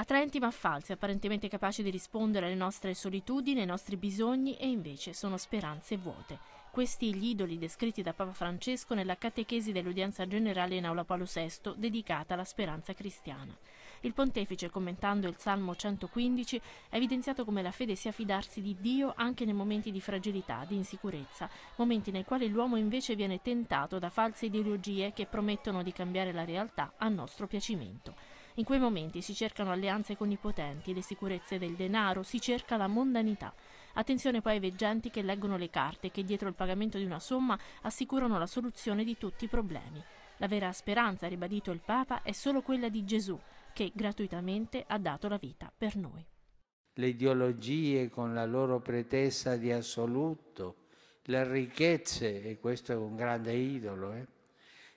attraenti ma falsi, apparentemente capaci di rispondere alle nostre solitudini, ai nostri bisogni e invece sono speranze vuote. Questi gli idoli descritti da Papa Francesco nella catechesi dell'udienza generale in Aula Paolo VI dedicata alla speranza cristiana. Il pontefice, commentando il Salmo 115, ha evidenziato come la fede sia fidarsi di Dio anche nei momenti di fragilità, di insicurezza, momenti nei quali l'uomo invece viene tentato da false ideologie che promettono di cambiare la realtà a nostro piacimento. In quei momenti si cercano alleanze con i potenti, le sicurezze del denaro, si cerca la mondanità. Attenzione poi ai veggenti che leggono le carte che dietro il pagamento di una somma assicurano la soluzione di tutti i problemi. La vera speranza, ribadito il Papa, è solo quella di Gesù, che gratuitamente ha dato la vita per noi. Le ideologie con la loro pretesa di assoluto, le ricchezze, e questo è un grande idolo, eh?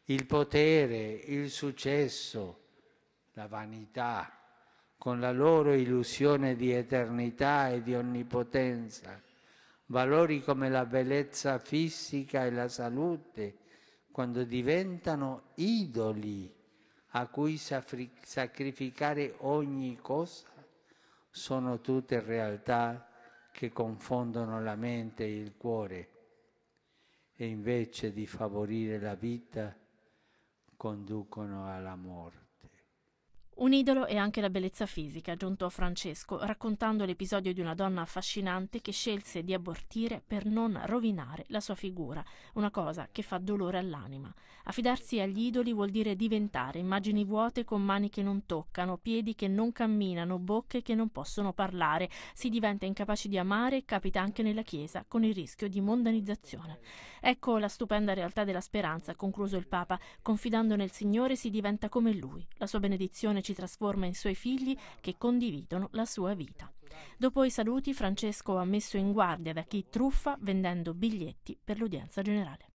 il potere, il successo, la vanità, con la loro illusione di eternità e di onnipotenza, valori come la bellezza fisica e la salute, quando diventano idoli a cui sacrificare ogni cosa, sono tutte realtà che confondono la mente e il cuore e invece di favorire la vita conducono alla morte. Un idolo è anche la bellezza fisica, aggiunto Francesco, raccontando l'episodio di una donna affascinante che scelse di abortire per non rovinare la sua figura, una cosa che fa dolore all'anima. Affidarsi agli idoli vuol dire diventare immagini vuote con mani che non toccano, piedi che non camminano, bocche che non possono parlare. Si diventa incapaci di amare e capita anche nella Chiesa, con il rischio di mondanizzazione. Ecco la stupenda realtà della speranza, concluso il Papa. Confidando nel Signore si diventa come Lui. La sua benedizione ci ci trasforma in suoi figli che condividono la sua vita. Dopo i saluti, Francesco ha messo in guardia da chi truffa vendendo biglietti per l'udienza generale.